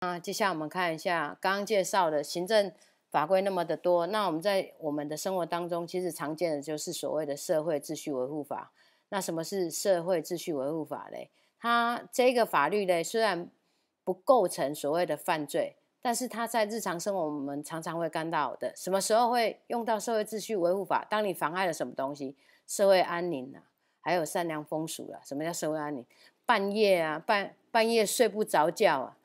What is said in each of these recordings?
啊，接下来我们看一下刚刚介绍的行政法规那么的多。那我们在我们的生活当中，其实常见的就是所谓的社会秩序维护法。那什么是社会秩序维护法呢？它这个法律呢，虽然不构成所谓的犯罪，但是它在日常生活我们常常会看到的。什么时候会用到社会秩序维护法？当你妨碍了什么东西，社会安宁啊，还有善良风俗啊。什么叫社会安宁？半夜啊，半半夜睡不着觉啊。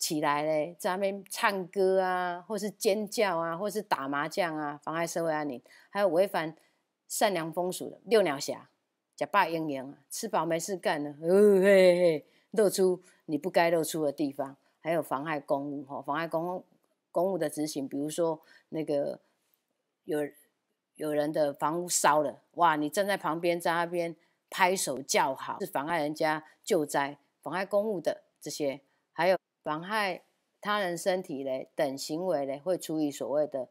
起来嘞，在那边唱歌啊，或是尖叫啊，或是打麻将啊，妨碍社会安宁；还有违反善良风俗的，六鸟侠、假扮阴阳啊，吃饱没事干的，露出你不该露出的地方；还有妨碍公务哈，妨碍公公务的执行，比如说那个有有人的房屋烧了，哇，你站在旁边在那边拍手叫好，是妨碍人家救灾、妨碍公务的这些，还有。妨害他人身体嘞等行为嘞，会处以所谓的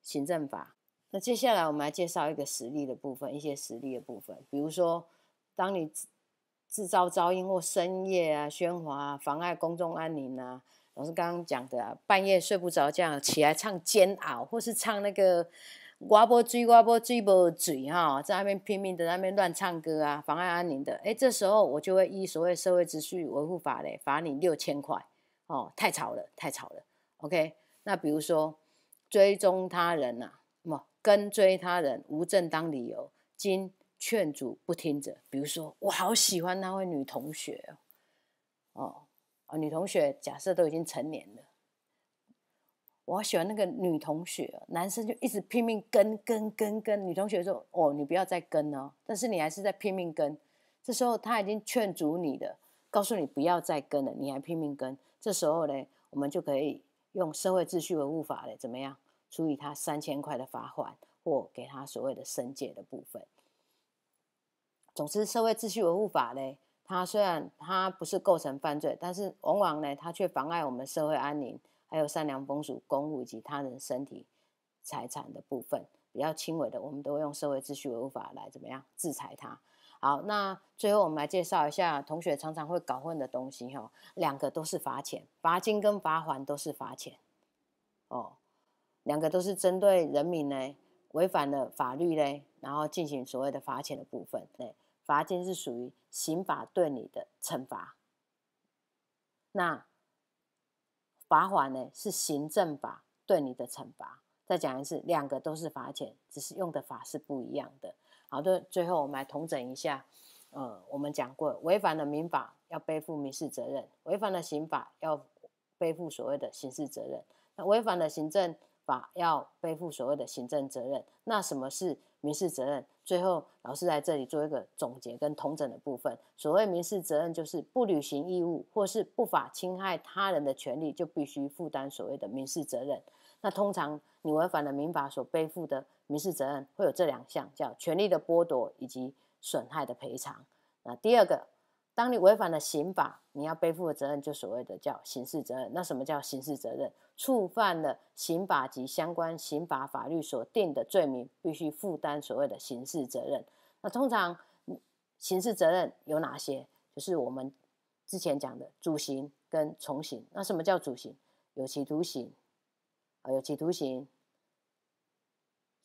行政法。那接下来我们来介绍一个实例的部分，一些实例的部分，比如说，当你制造噪音或深夜啊喧哗，妨碍公众安宁呐，老师刚刚讲的，半夜睡不着觉起来唱煎熬，或是唱那个呱啵追呱啵追啵嘴哈，在那边拼命在那边乱唱歌啊，妨碍安宁的，哎，这时候我就会依所谓社会秩序维护法嘞，罚你六千块。哦，太吵了，太吵了。OK，那比如说追踪他人呐，什么跟追他人无正当理由，经劝阻不听者。比如说我好喜欢那位女同学，哦，啊，女同学假设都已经成年了，我喜欢那个女同学，男生就一直拼命跟跟跟跟，女同学说哦，你不要再跟哦，但是你还是在拼命跟，这时候他已经劝阻你的，告诉你不要再跟了，你还拼命跟。这时候呢，我们就可以用社会秩序维护法嘞，怎么样，处以他三千块的罚款，或给他所谓的申诫的部分。总之，社会秩序维护法呢，它虽然它不是构成犯罪，但是往往呢，它却妨碍我们社会安宁，还有善良风俗、公务以及他人身体、财产的部分，比较轻微的，我们都用社会秩序维护法来怎么样制裁他。好，那最后我们来介绍一下同学常常会搞混的东西哈。两个都是罚钱，罚金跟罚款都是罚钱哦。两个都是针对人民呢违反了法律呢，然后进行所谓的罚钱的部分。对，罚金是属于刑法对你的惩罚，那罚款呢是行政法对你的惩罚。再讲一次，两个都是罚钱，只是用的法是不一样的。好的，最后我们来同整一下。呃，我们讲过，违反了民法要背负民事责任，违反了刑法要背负所谓的刑事责任，那违反了行政法要背负所谓的行政责任。那什么是民事责任？最后老师在这里做一个总结跟统整的部分。所谓民事责任，就是不履行义务或是不法侵害他人的权利，就必须负担所谓的民事责任。那通常你违反了民法所背负的民事责任，会有这两项，叫权利的剥夺以及损害的赔偿。那第二个，当你违反了刑法，你要背负的责任就所谓的叫刑事责任。那什么叫刑事责任？触犯了刑法及相关刑法法律所定的罪名，必须负担所谓的刑事责任。那通常刑事责任有哪些？就是我们之前讲的主刑跟从刑。那什么叫主刑？有期徒刑。啊，有期徒刑，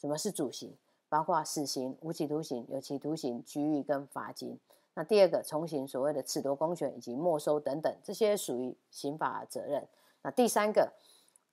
什么是主刑？包括死刑、无期徒刑、有期徒刑、拘役跟罚金。那第二个，从刑，所谓的褫夺公权以及没收等等，这些属于刑法责任。那第三个，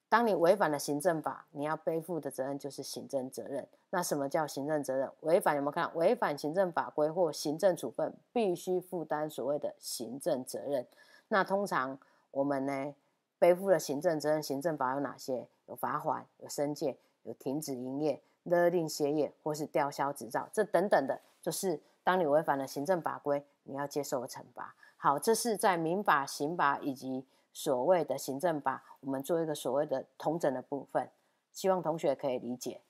当你违反了行政法，你要背负的责任就是行政责任。那什么叫行政责任？违反有没有看？违反行政法规或行政处分，必须负担所谓的行政责任。那通常我们呢，背负的行政责任，行政法有哪些？有罚款、有申诫，有停止营业、勒令歇业或是吊销执照，这等等的，就是当你违反了行政法规，你要接受惩罚。好，这是在民法、刑法以及所谓的行政法，我们做一个所谓的同整的部分，希望同学可以理解。